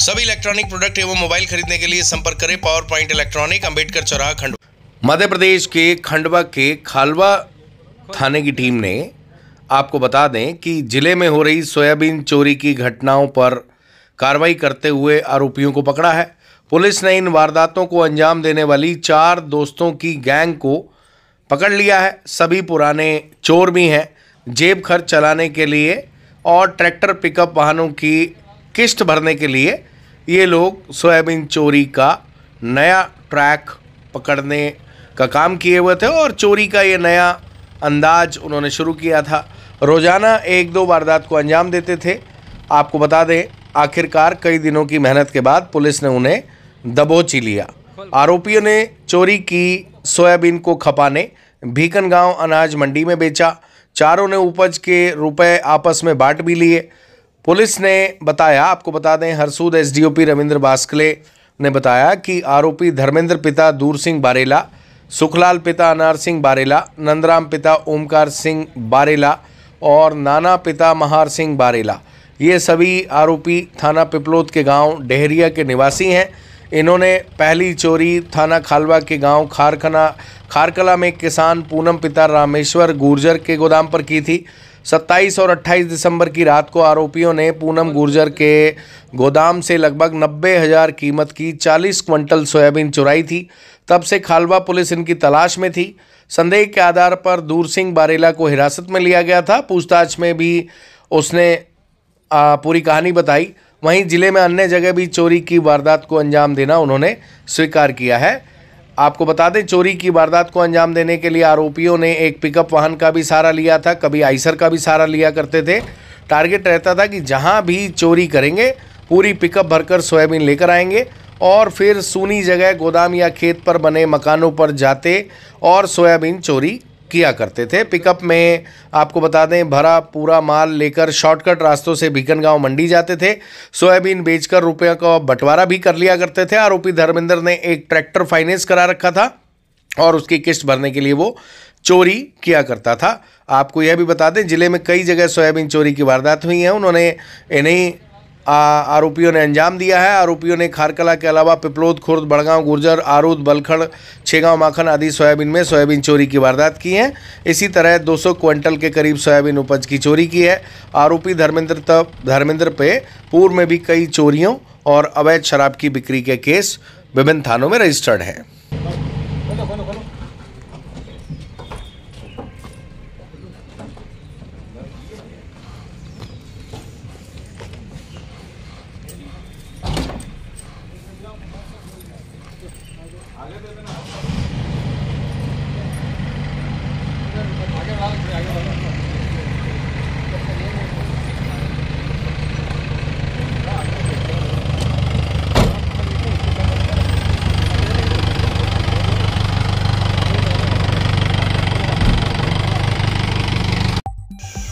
सभी electronic product एवं mobile खरीदने के लिए संपर्क करें पावर पॉइंट इलेक्ट्रॉनिक अम्बेडकर चौराहा खंडवा मध्य प्रदेश के खंडवा के खालवा थाने की टीम ने आपको बता दें कि जिले में हो रही सोयाबीन चोरी की घटनाओं पर कार्रवाई करते हुए आरोपियों को पकड़ा है पुलिस ने इन वारदातों को अंजाम देने वाली चार दोस्तों की गैंग को पकड़ लिया है सभी पुराने चोर भी हैं जेब खर्च चलाने के लिए और ट्रैक्टर पिकअप वाहनों की किस्त भरने के लिए ये लोग सोयाबीन चोरी का नया ट्रैक पकड़ने का काम किए हुए थे और चोरी का ये नया अंदाज उन्होंने शुरू किया था रोज़ाना एक दो वारदात को अंजाम देते थे आपको बता दें आखिरकार कई दिनों की मेहनत के बाद पुलिस ने उन्हें दबोची लिया आरोपियों ने चोरी की सोयाबीन को खपाने भीकन गांव अनाज मंडी में बेचा चारों ने उपज के रुपए आपस में बांट भी लिए पुलिस ने बताया आपको बता दें हरसूद एसडीओपी रविंद्र बास्कले ने बताया कि आरोपी धर्मेंद्र पिता दूर सिंह बारेला सुखलाल पिता अनार सिंह बारेला नंदराम पिता ओमकार सिंह बारेला और नाना पिता महार सिंह बारेला ये सभी आरोपी थाना पिपलोत के गांव डेहरिया के निवासी हैं इन्होंने पहली चोरी थाना खालवा के गांव खारखना खारकला में किसान पूनम पिता रामेश्वर गुर्जर के गोदाम पर की थी 27 और 28 दिसंबर की रात को आरोपियों ने पूनम गुर्जर के गोदाम से लगभग नब्बे हज़ार कीमत की 40 क्विंटल सोयाबीन चुराई थी तब से खालवा पुलिस इनकी तलाश में थी संदेह के आधार पर दूर सिंह बारेला को हिरासत में लिया गया था पूछताछ में भी उसने आ, पूरी कहानी बताई वहीं जिले में अन्य जगह भी चोरी की वारदात को अंजाम देना उन्होंने स्वीकार किया है आपको बता दें चोरी की वारदात को अंजाम देने के लिए आरोपियों ने एक पिकअप वाहन का भी सहारा लिया था कभी आइसर का भी सहारा लिया करते थे टारगेट रहता था कि जहां भी चोरी करेंगे पूरी पिकअप भरकर सोयाबीन लेकर आएंगे और फिर सुनी जगह गोदाम या खेत पर बने मकानों पर जाते और सोयाबीन चोरी किया करते थे पिकअप में आपको बता दें भरा पूरा माल लेकर शॉर्टकट रास्तों से भीकनगांव मंडी जाते थे सोयाबीन बेचकर रुपये का बंटवारा भी कर लिया करते थे आरोपी धर्मेंद्र ने एक ट्रैक्टर फाइनेंस करा रखा था और उसकी किस्त भरने के लिए वो चोरी किया करता था आपको यह भी बता दें जिले में कई जगह सोयाबीन चोरी की वारदात हुई है उन्होंने इन्हीं आरोपियों ने अंजाम दिया है आरोपियों ने खारकला के अलावा पिपलोद खुर्द बड़गांव गुर्जर आरूद बलखड़ छेगांव माखन आदि सोयाबीन में सोयाबीन चोरी की वारदात की है इसी तरह 200 क्विंटल के करीब सोयाबीन उपज की चोरी की है आरोपी धर्मेंद्र तब धर्मेंद्र पे पूर्व में भी कई चोरियों और अवैध शराब की बिक्री के केस विभिन्न थानों में रजिस्टर्ड हैं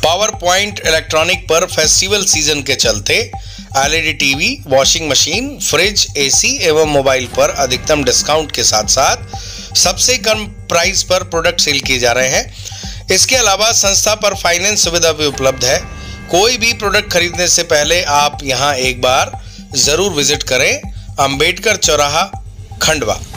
पावर पॉइंट इलेक्ट्रॉनिक पर फेस्टिवल सीजन के चलते LED TV washing machine fridge AC एवं मोबाइल पर अधिकतम डिस्काउंट के साथ साथ सबसे कम प्राइस पर प्रोडक्ट सेल किए जा रहे हैं इसके अलावा संस्था पर फाइनेंस सुविधा भी उपलब्ध है कोई भी प्रोडक्ट खरीदने से पहले आप यहाँ एक बार ज़रूर विजिट करें अम्बेडकर चौराहा खंडवा